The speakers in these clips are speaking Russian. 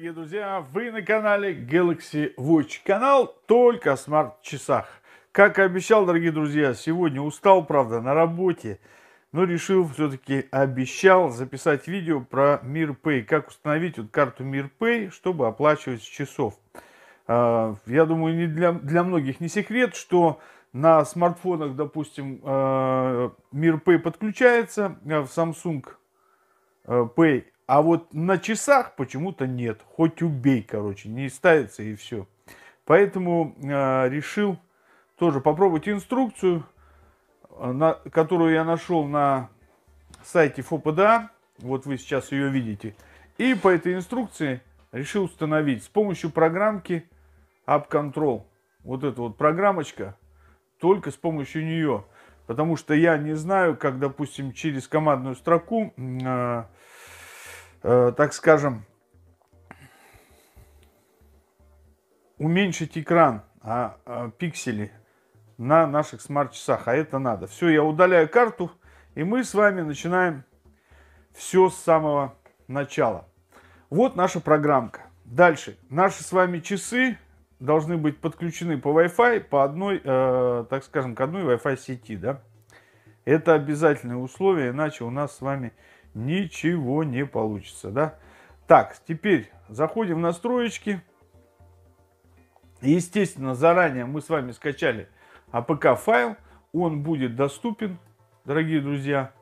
И, друзья, вы на канале Galaxy Watch. Канал только о смарт-часах. Как и обещал, дорогие друзья, сегодня устал, правда, на работе. Но решил все-таки, обещал записать видео про MirPay. Как установить вот карту MirPay, чтобы оплачивать часов. А, я думаю, не для, для многих не секрет, что на смартфонах, допустим, а, MirPay подключается, а, в Samsung Pay а вот на часах почему-то нет. Хоть убей, короче, не ставится и все. Поэтому э, решил тоже попробовать инструкцию, а, на, которую я нашел на сайте ФОПДА. А. Вот вы сейчас ее видите. И по этой инструкции решил установить с помощью программки UpControl, Вот эта вот программочка, только с помощью нее. Потому что я не знаю, как, допустим, через командную строку... Э, Э, так скажем, уменьшить экран а, а, пиксели на наших смарт-часах, а это надо. Все, я удаляю карту, и мы с вами начинаем все с самого начала. Вот наша программка. Дальше. Наши с вами часы должны быть подключены по Wi-Fi, по одной, э, так скажем, к одной Wi-Fi сети, да. Это обязательное условие, иначе у нас с вами ничего не получится, да. Так, теперь заходим в настройки. Естественно, заранее мы с вами скачали APK а файл, он будет доступен, дорогие друзья.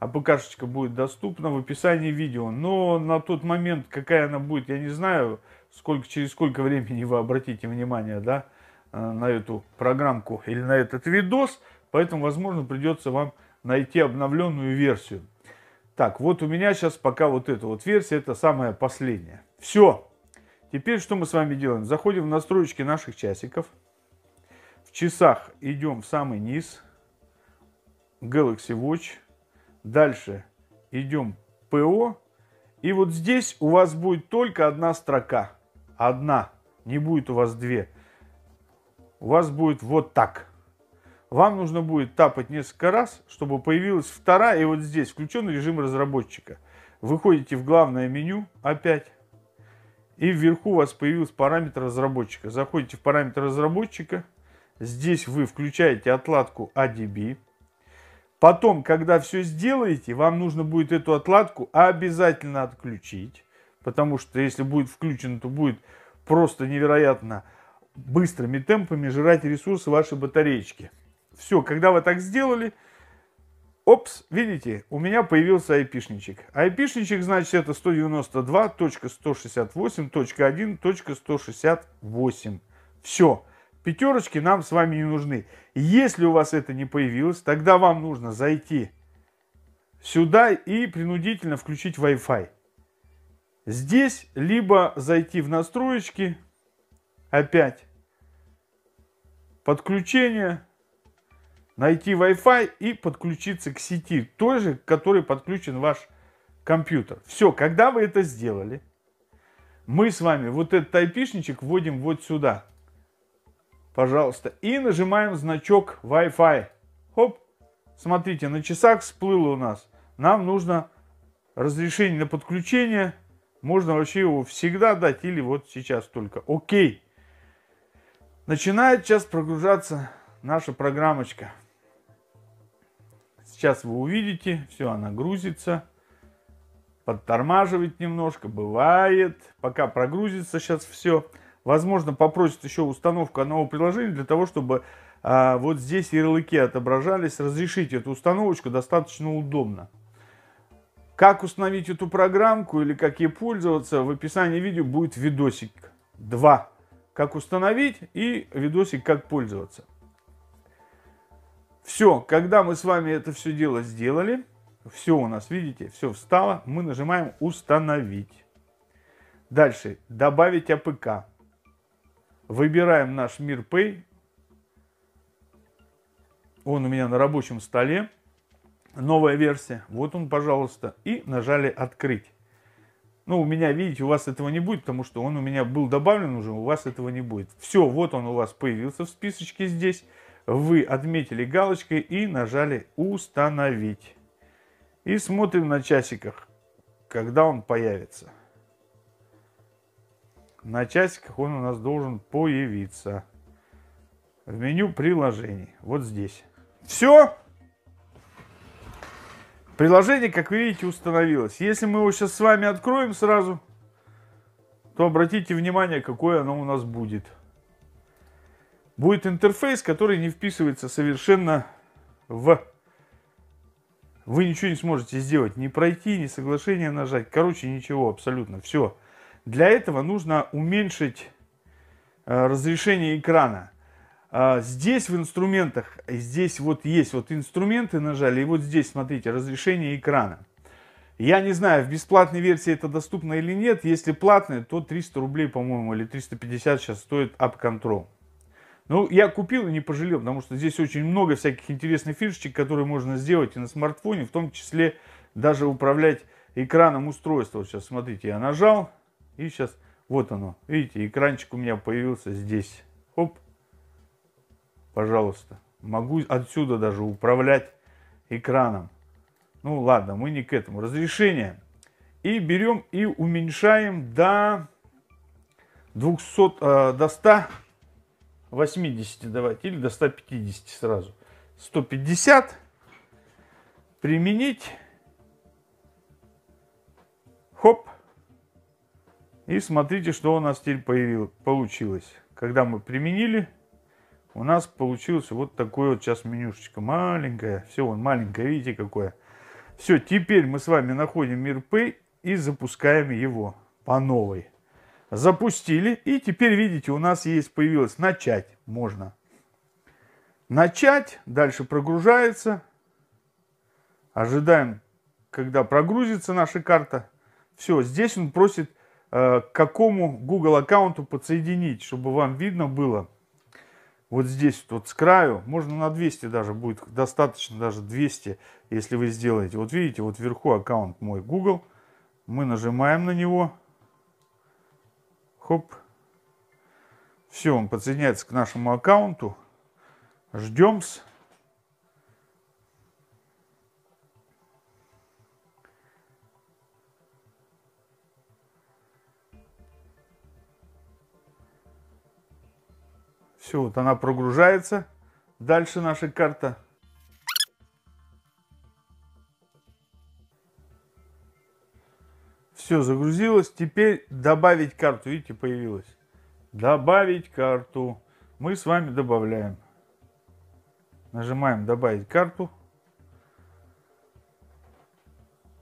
АПКшечка будет доступна в описании видео. Но на тот момент, какая она будет, я не знаю, сколько, через сколько времени вы обратите внимание да, э, на эту программку или на этот видос. Поэтому, возможно, придется вам найти обновленную версию. Так, вот у меня сейчас пока вот эта вот версия, это самая последняя. Все. Теперь что мы с вами делаем? Заходим в настройки наших часиков. В часах идем в самый низ. Galaxy Watch. Дальше идем ПО. И вот здесь у вас будет только одна строка. Одна. Не будет у вас две. У вас будет вот так вам нужно будет тапать несколько раз, чтобы появилась вторая, и вот здесь включен режим разработчика. Выходите в главное меню опять, и вверху у вас появился параметр разработчика. Заходите в параметр разработчика, здесь вы включаете отладку ADB. Потом, когда все сделаете, вам нужно будет эту отладку обязательно отключить, потому что если будет включено, то будет просто невероятно быстрыми темпами жрать ресурсы вашей батареечки. Все, когда вы так сделали, опс, видите, у меня появился айпишничек. Айпишничек, значит, это 192.168.1.168. Все. Пятерочки нам с вами не нужны. Если у вас это не появилось, тогда вам нужно зайти сюда и принудительно включить Wi-Fi. Здесь либо зайти в настройки, опять, подключение, найти Wi-Fi и подключиться к сети, той же, к которой подключен ваш компьютер. Все, когда вы это сделали, мы с вами вот этот айпишничек вводим вот сюда. Пожалуйста. И нажимаем значок Wi-Fi. Хоп. Смотрите, на часах всплыло у нас. Нам нужно разрешение на подключение. Можно вообще его всегда дать или вот сейчас только. Окей. Начинает сейчас прогружаться наша программочка. Сейчас вы увидите, все, она грузится. Подтормаживает немножко, бывает. Пока прогрузится сейчас все. Возможно, попросит еще установку одного приложения для того, чтобы а, вот здесь ярлыки отображались. Разрешить эту установочку достаточно удобно. Как установить эту программку или как ей пользоваться, в описании видео будет видосик 2. Как установить и видосик как пользоваться. Все, когда мы с вами это все дело сделали, все у нас, видите, все встало, мы нажимаем «Установить». Дальше «Добавить АПК». Выбираем наш MirPay. Он у меня на рабочем столе. Новая версия. Вот он, пожалуйста. И нажали «Открыть». Ну, у меня, видите, у вас этого не будет, потому что он у меня был добавлен уже, у вас этого не будет. Все, вот он у вас появился в списочке здесь вы отметили галочкой и нажали «Установить». И смотрим на часиках, когда он появится. На часиках он у нас должен появиться в меню приложений. Вот здесь. Все. Приложение, как видите, установилось. Если мы его сейчас с вами откроем сразу, то обратите внимание, какое оно у нас будет будет интерфейс, который не вписывается совершенно в... Вы ничего не сможете сделать, не пройти, не соглашение нажать. Короче, ничего, абсолютно, все. Для этого нужно уменьшить э, разрешение экрана. Э, здесь в инструментах, здесь вот есть вот инструменты нажали, и вот здесь, смотрите, разрешение экрана. Я не знаю, в бесплатной версии это доступно или нет. Если платная, то 300 рублей, по-моему, или 350 сейчас стоит App Control. Ну, я купил и не пожалел, потому что здесь очень много всяких интересных фишечек, которые можно сделать и на смартфоне, в том числе даже управлять экраном устройства. Вот сейчас, смотрите, я нажал, и сейчас вот оно. Видите, экранчик у меня появился здесь. Оп, пожалуйста. Могу отсюда даже управлять экраном. Ну ладно, мы не к этому. Разрешение. И берем и уменьшаем до 200, э, до 100 80 давайте или до 150 сразу. 150 применить. Хоп. И смотрите, что у нас теперь появилось, получилось. Когда мы применили, у нас получилось вот такое вот сейчас менюшечка. Маленькая. Все, он маленькая, видите, какое. Все, теперь мы с вами находим мир Pay и запускаем его по новой запустили. И теперь, видите, у нас есть, появилось начать можно. Начать, дальше прогружается. Ожидаем, когда прогрузится наша карта. Все, здесь он просит, э, к какому Google аккаунту подсоединить, чтобы вам видно было. Вот здесь, вот с краю, можно на 200 даже будет, достаточно даже 200, если вы сделаете. Вот видите, вот вверху аккаунт мой Google. Мы нажимаем на него. Хоп. Все, он подсоединяется к нашему аккаунту. Ждем. -с. Все, вот она прогружается. Дальше наша карта. Все загрузилось. Теперь добавить карту. Видите, появилось. Добавить карту. Мы с вами добавляем. Нажимаем добавить карту.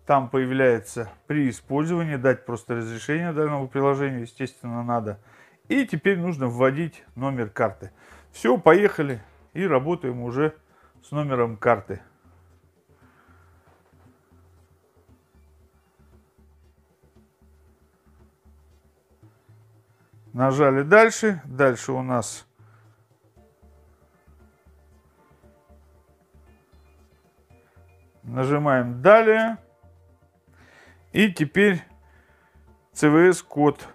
Там появляется при использовании дать просто разрешение данному приложению, естественно, надо. И теперь нужно вводить номер карты. Все, поехали и работаем уже с номером карты. Нажали дальше. Дальше у нас Нажимаем далее. И теперь CVS код.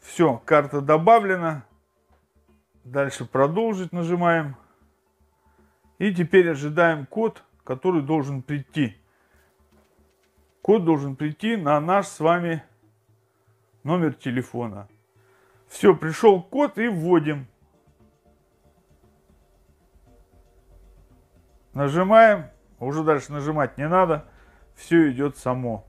Все, карта добавлена. Дальше продолжить нажимаем. И теперь ожидаем код, который должен прийти. Код должен прийти на наш с вами номер телефона. Все, пришел код и вводим. Нажимаем, уже дальше нажимать не надо, все идет само.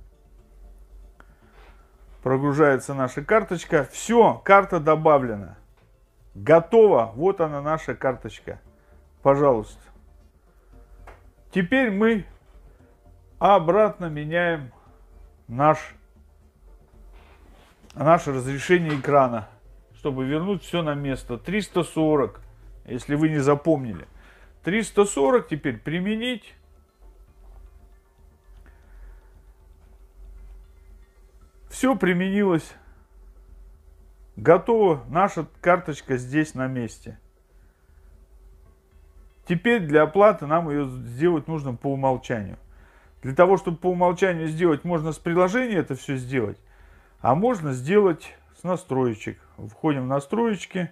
Прогружается наша карточка. Все, карта добавлена. Готово. Вот она наша карточка. Пожалуйста. Теперь мы а обратно меняем наш, наше разрешение экрана, чтобы вернуть все на место. 340, если вы не запомнили. 340 теперь применить. Все применилось. Готово. Наша карточка здесь на месте. Теперь для оплаты нам ее сделать нужно по умолчанию. Для того, чтобы по умолчанию сделать, можно с приложения это все сделать, а можно сделать с настроечек. Входим в настроечки.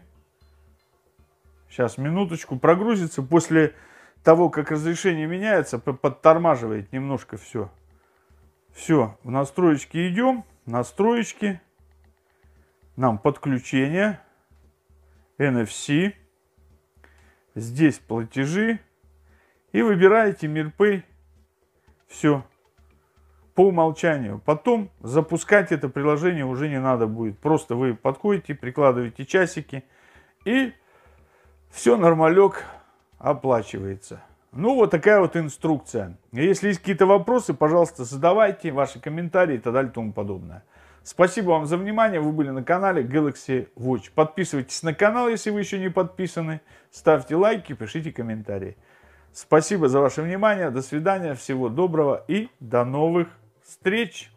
Сейчас, минуточку, прогрузится. После того, как разрешение меняется, подтормаживает немножко все. Все, в настроечки идем, настроечки, нам подключение, NFC, здесь платежи и выбираете Мирпэй все. По умолчанию. Потом запускать это приложение уже не надо будет. Просто вы подходите, прикладываете часики и все нормалек оплачивается. Ну, вот такая вот инструкция. Если есть какие-то вопросы, пожалуйста, задавайте ваши комментарии и так далее и тому подобное. Спасибо вам за внимание. Вы были на канале Galaxy Watch. Подписывайтесь на канал, если вы еще не подписаны. Ставьте лайки, пишите комментарии. Спасибо за ваше внимание. До свидания. Всего доброго и до новых встреч.